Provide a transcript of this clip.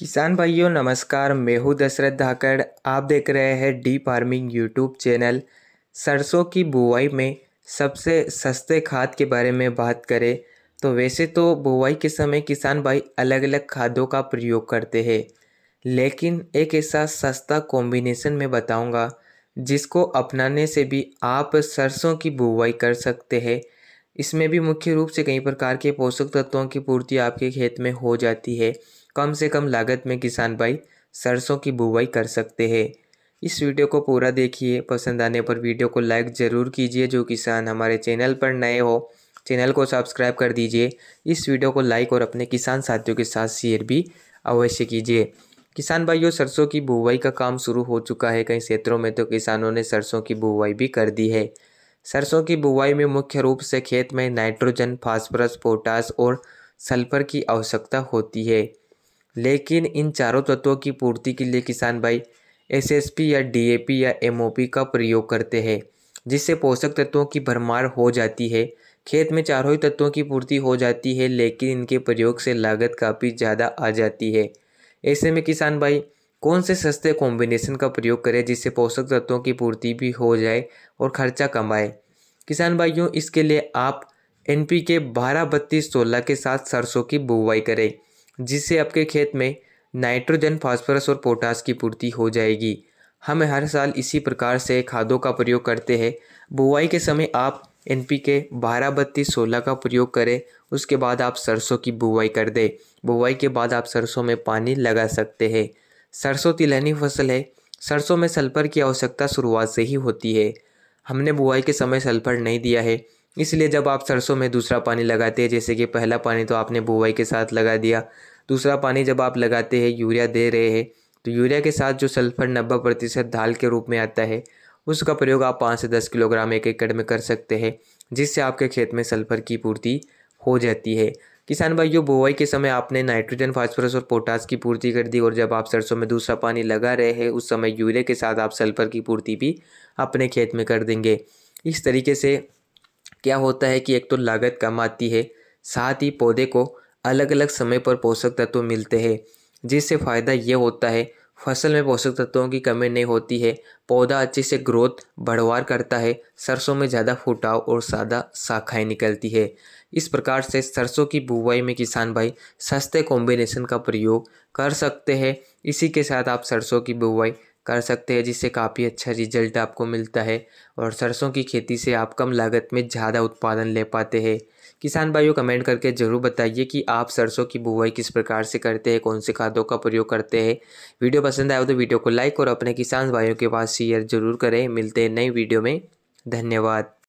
किसान भाइयों नमस्कार मैं हूँ दशरथ धाकड़ आप देख रहे हैं डी फार्मिंग यूट्यूब चैनल सरसों की बुवाई में सबसे सस्ते खाद के बारे में बात करें तो वैसे तो बुवाई के समय किसान भाई अलग अलग खादों का प्रयोग करते हैं लेकिन एक ऐसा सस्ता कॉम्बिनेशन में बताऊंगा जिसको अपनाने से भी आप सरसों की बुवाई कर सकते हैं इसमें भी मुख्य रूप से कई प्रकार के पोषक तत्वों की पूर्ति आपके खेत में हो जाती है कम से कम लागत में किसान भाई सरसों की बुवाई कर सकते हैं इस वीडियो को पूरा देखिए पसंद आने पर वीडियो को लाइक ज़रूर कीजिए जो किसान हमारे चैनल पर नए हो चैनल को सब्सक्राइब कर दीजिए इस वीडियो को लाइक और अपने किसान साथियों के साथ शेयर भी अवश्य कीजिए किसान भाइयों सरसों की बुवाई का काम शुरू हो चुका है कई क्षेत्रों में तो किसानों ने सरसों की बुवाई भी कर दी है सरसों की बुवाई में मुख्य रूप से खेत में नाइट्रोजन फास्फोरस पोटास और सल्फर की आवश्यकता होती है लेकिन इन चारों तत्वों की पूर्ति के लिए किसान भाई एसएसपी या डीएपी या एमओपी का प्रयोग करते हैं जिससे पोषक तत्वों की भरमार हो जाती है खेत में चारों ही तत्वों की पूर्ति हो जाती है लेकिन इनके प्रयोग से लागत काफ़ी ज़्यादा आ जाती है ऐसे में किसान भाई कौन से सस्ते कॉम्बिनेशन का प्रयोग करें जिससे पोषक तत्वों की पूर्ति भी हो जाए और खर्चा कम आए किसान भाइयों इसके लिए आप एन पी के बारह बत्तीस सोलह के साथ सरसों की बुवाई करें जिससे आपके खेत में नाइट्रोजन फास्फोरस और पोटास की पूर्ति हो जाएगी हम हर साल इसी प्रकार से खादों का प्रयोग करते हैं बुआई के समय आप एन पी के बारह बत्तीस सोलह का प्रयोग करें उसके बाद आप सरसों की बुआई कर दें बुआई के बाद आप सरसों में पानी लगा सकते हैं सरसों तिलहनी फसल है सरसों में सल्फर की आवश्यकता शुरुआत से ही होती है हमने बुआई के समय सल्फर नहीं दिया है इसलिए जब आप सरसों में दूसरा पानी लगाते हैं जैसे कि पहला पानी तो आपने बुवाई के साथ लगा दिया दूसरा पानी जब आप लगाते हैं यूरिया दे रहे हैं तो यूरिया के साथ जो सल्फर नब्बे प्रतिशत ढाल के रूप में आता है उसका प्रयोग आप पाँच से दस किलोग्राम एक एकड़ में कर सकते हैं जिससे आपके खेत में सल्फर की पूर्ति हो जाती है किसान भाइयों बुवाई के समय आपने नाइट्रोजन फास्फोरस और पोटास की पूर्ति कर दी और जब आप सरसों में दूसरा पानी लगा रहे हैं उस समय यूरिया के साथ आप सल्फर की पूर्ति भी अपने खेत में कर देंगे इस तरीके से क्या होता है कि एक तो लागत कम आती है साथ ही पौधे को अलग अलग समय पर पोषक तत्व मिलते हैं जिससे फ़ायदा ये होता है फसल में पोषक तत्वों की कमी नहीं होती है पौधा अच्छे से ग्रोथ बढ़वार करता है सरसों में ज़्यादा फुटाव और सादा शाखाएँ निकलती है इस प्रकार से सरसों की बुवाई में किसान भाई सस्ते कॉम्बिनेशन का प्रयोग कर सकते हैं इसी के साथ आप सरसों की बुवाई कर सकते हैं जिससे काफ़ी अच्छा रिजल्ट आपको मिलता है और सरसों की खेती से आप कम लागत में ज़्यादा उत्पादन ले पाते हैं किसान भाइयों कमेंट करके ज़रूर बताइए कि आप सरसों की बुवाई किस प्रकार से करते हैं कौन से खादों का प्रयोग करते हैं वीडियो पसंद आए तो वीडियो को लाइक और अपने किसान भाइयों के पास शेयर ज़रूर करें मिलते हैं नई वीडियो में धन्यवाद